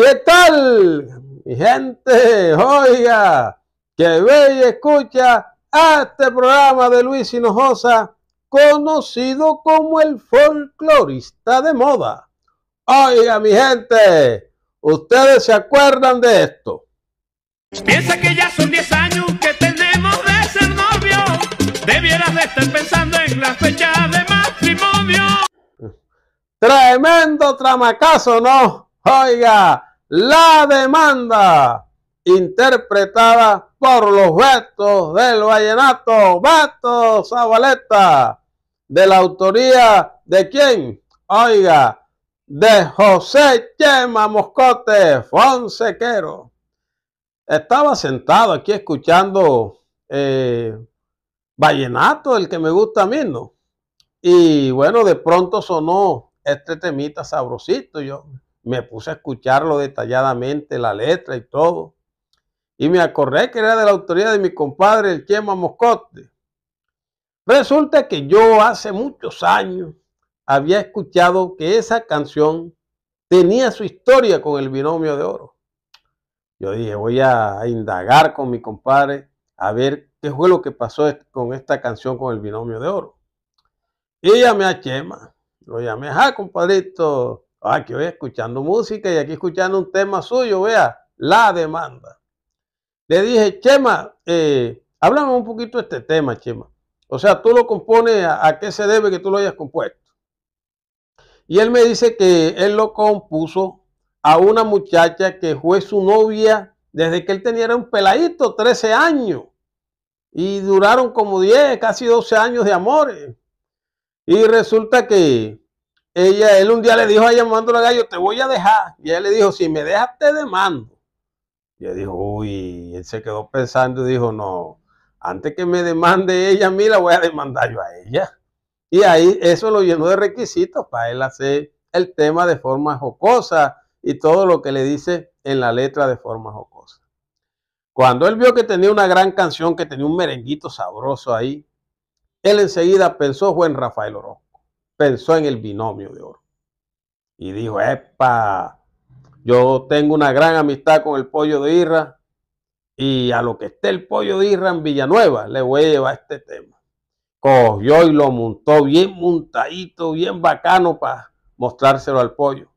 ¿Qué tal, mi gente? Oiga, que ve y escucha a este programa de Luis Hinojosa, conocido como el folclorista de moda. Oiga, mi gente, ustedes se acuerdan de esto. Piensa que ya son 10 años que tenemos de ser novio. Debieras de estar pensando en la fecha de matrimonio. Tremendo tramacazo, ¿no? Oiga, la demanda, interpretada por los vetos del Vallenato, Beto Zabaleta, de la autoría de quién? Oiga, de José Chema Moscote Fonsequero. Estaba sentado aquí escuchando eh, Vallenato, el que me gusta a mí, Y bueno, de pronto sonó este temita sabrosito. Yo me puse a escucharlo detalladamente, la letra y todo. Y me acordé que era de la autoría de mi compadre, el Chema Moscote. Resulta que yo hace muchos años había escuchado que esa canción tenía su historia con el binomio de oro. Yo dije, voy a indagar con mi compadre a ver qué fue lo que pasó con esta canción con el binomio de oro. Y llamé a Chema, lo llamé, ah, compadrito, Aquí voy escuchando música y aquí escuchando un tema suyo, vea, la demanda. Le dije, Chema, eh, háblame un poquito de este tema, Chema. O sea, tú lo compones, a, a qué se debe que tú lo hayas compuesto? Y él me dice que él lo compuso a una muchacha que fue su novia desde que él tenía un peladito, 13 años. Y duraron como 10, casi 12 años de amores. Y resulta que ella, él un día le dijo a ella la gallo, te voy a dejar. Y ella le dijo, si me dejas, te demando. Y él dijo, uy, él se quedó pensando y dijo, no, antes que me demande ella a mí, la voy a demandar yo a ella. Y ahí eso lo llenó de requisitos para él hacer el tema de forma jocosa y todo lo que le dice en la letra de forma jocosa. Cuando él vio que tenía una gran canción, que tenía un merenguito sabroso ahí, él enseguida pensó Juan Rafael Oro pensó en el binomio de oro. Y dijo, epa, yo tengo una gran amistad con el pollo de Irra y a lo que esté el pollo de Irra en Villanueva le voy a llevar este tema. Cogió y lo montó bien montadito, bien bacano para mostrárselo al pollo.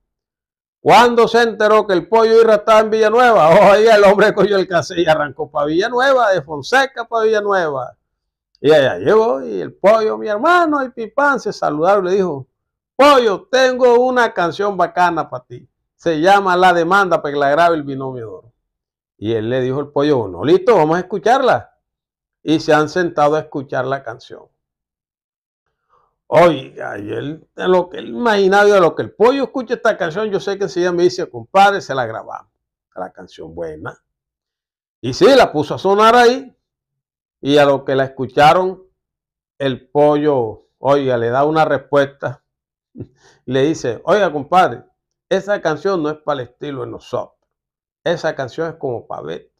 Cuando se enteró que el pollo Irra estaba en Villanueva, ahí el hombre cogió el casé y arrancó para Villanueva, de Fonseca para Villanueva. Y allá llegó y el pollo, mi hermano, y Pipán se saludaron y le dijo, pollo, tengo una canción bacana para ti. Se llama La demanda para que la grabe el binomio de Y él le dijo el pollo, no, listo, vamos a escucharla. Y se han sentado a escuchar la canción. Oiga, y él, lo que él imaginaba, lo que el pollo escucha esta canción, yo sé que enseguida me dice, compadre, se la grabamos. La canción buena. Y sí, la puso a sonar ahí. Y a los que la escucharon, el pollo, oiga, le da una respuesta. Le dice, oiga, compadre, esa canción no es para el estilo de nosotros. Esa canción es como para Beto.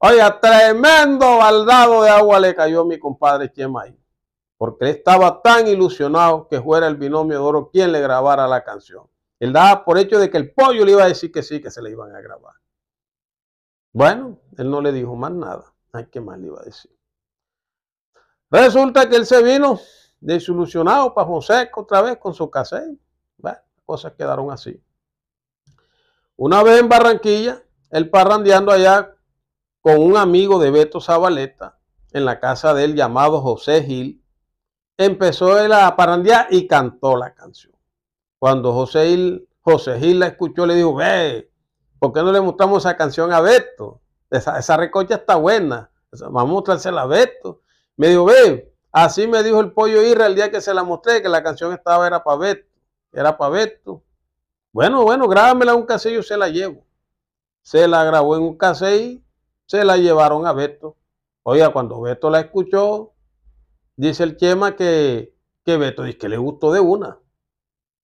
Oiga, tremendo baldado de agua le cayó a mi compadre Chemaí. Porque estaba tan ilusionado que fuera el binomio de oro quien le grabara la canción. Él daba por hecho de que el pollo le iba a decir que sí, que se le iban a grabar. Bueno, él no le dijo más nada. Ay, ¿qué más le iba a decir? Resulta que él se vino desilusionado para José otra vez con su casé. Bueno, cosas quedaron así. Una vez en Barranquilla, él parrandeando allá con un amigo de Beto Zabaleta, en la casa de él llamado José Gil, empezó él a parrandear y cantó la canción. Cuando José Gil, José Gil la escuchó, le dijo, ve, ¿por qué no le mostramos esa canción a Beto? Esa, esa recocha está buena, vamos a mostrársela a Beto me dijo, ve, así me dijo el pollo Irra el día que se la mostré, que la canción estaba, era para Beto, era para Beto. Bueno, bueno, grábamela un casillo y se la llevo. Se la grabó en un y se la llevaron a Beto. Oiga, cuando Beto la escuchó, dice el Chema que, que Beto dice que le gustó de una.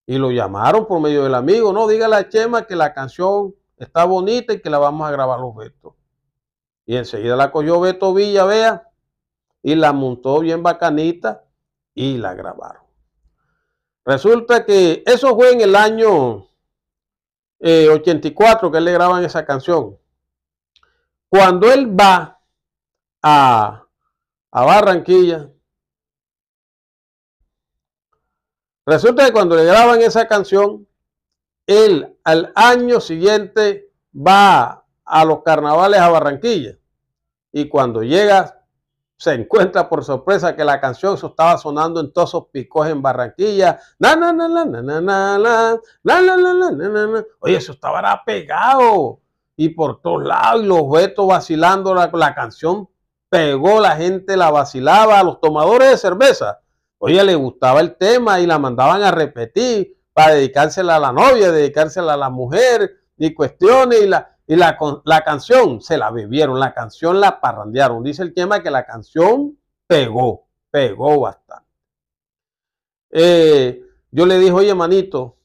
Y lo llamaron por medio del amigo, no, dígale a Chema que la canción está bonita y que la vamos a grabar los Beto. Y enseguida la cogió Beto Villa, vea, y la montó bien bacanita y la grabaron. Resulta que eso fue en el año 84 eh, que le graban esa canción. Cuando él va a, a Barranquilla, resulta que cuando le graban esa canción, él al año siguiente va a los carnavales a Barranquilla. Y cuando llega, se encuentra por sorpresa que la canción estaba sonando en todos esos picos en Barranquilla. Na, na, na, na, na, na, na, Oye, eso estaba pegado. Y por todos lados, y los vetos vacilando la, canción pegó, la gente la vacilaba, a los tomadores de cerveza. Oye, le gustaba el tema y la mandaban a repetir para dedicársela a la novia, dedicársela a la mujer y cuestiones. Y la, y la, canción se la bebieron, la canción la parrandearon. Dice el tema que la canción pegó, pegó bastante. Eh, yo le dije, oye, manito,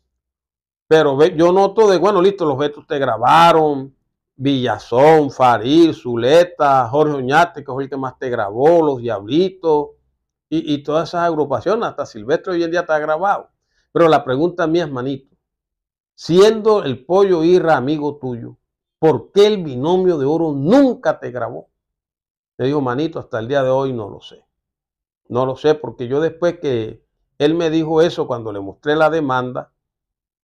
pero yo noto de, bueno, listo, los vetos te grabaron, Villazón, Farid, Zuleta, Jorge Oñate, que fue el que más te grabó, Los Diablitos, y, y todas esas agrupaciones, hasta Silvestre hoy en día está grabado. Pero la pregunta mía es, manito, siendo el pollo irra amigo tuyo, ¿Por qué el binomio de oro nunca te grabó? Le digo, manito, hasta el día de hoy no lo sé. No lo sé porque yo después que él me dijo eso cuando le mostré la demanda,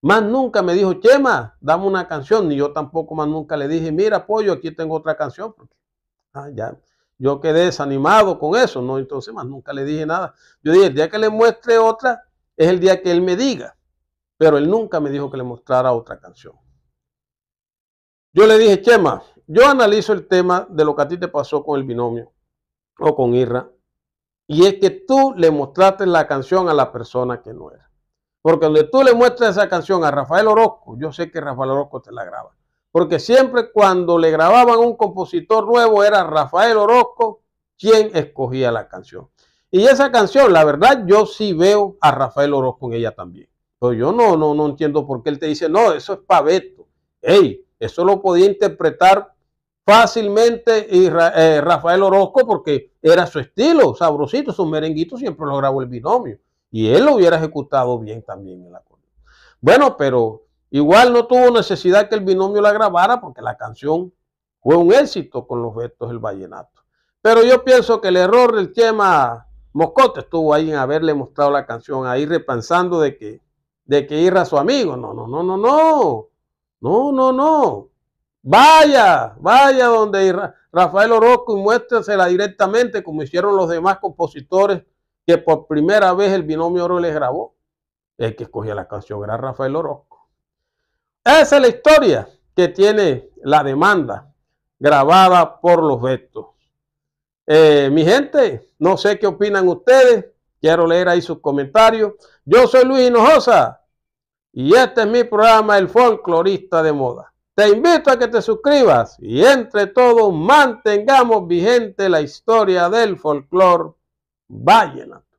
más nunca me dijo, Chema, dame una canción. Ni yo tampoco más nunca le dije, mira, pollo, aquí tengo otra canción. Porque, ah, ya, yo quedé desanimado con eso, ¿no? Entonces más nunca le dije nada. Yo dije, el día que le muestre otra es el día que él me diga. Pero él nunca me dijo que le mostrara otra canción. Yo le dije, Chema, yo analizo el tema de lo que a ti te pasó con el binomio o con Irra. Y es que tú le mostraste la canción a la persona que no era. Porque donde tú le muestras esa canción a Rafael Orozco, yo sé que Rafael Orozco te la graba. Porque siempre cuando le grababan un compositor nuevo era Rafael Orozco quien escogía la canción. Y esa canción, la verdad, yo sí veo a Rafael Orozco en ella también. Pero yo no, no, no entiendo por qué él te dice, no, eso es paveto. Ey, eso lo podía interpretar fácilmente eh, Rafael Orozco porque era su estilo, sabrosito, su merenguito siempre lo grabó el binomio. Y él lo hubiera ejecutado bien también en la corte. Bueno, pero igual no tuvo necesidad que el binomio la grabara porque la canción fue un éxito con los vetos del vallenato. Pero yo pienso que el error del tema Moscote estuvo ahí en haberle mostrado la canción, ahí repensando de que, de que ir a su amigo. No, no, no, no, no. No, no, no. Vaya, vaya donde Rafael Orozco y muéstrasela directamente como hicieron los demás compositores que por primera vez el binomio oro les grabó. El que escogía la canción era Rafael Orozco. Esa es la historia que tiene la demanda grabada por los vetos. Eh, mi gente, no sé qué opinan ustedes. Quiero leer ahí sus comentarios. Yo soy Luis Hinojosa. Y este es mi programa, El Folclorista de Moda. Te invito a que te suscribas y entre todos mantengamos vigente la historia del folclor vallenato.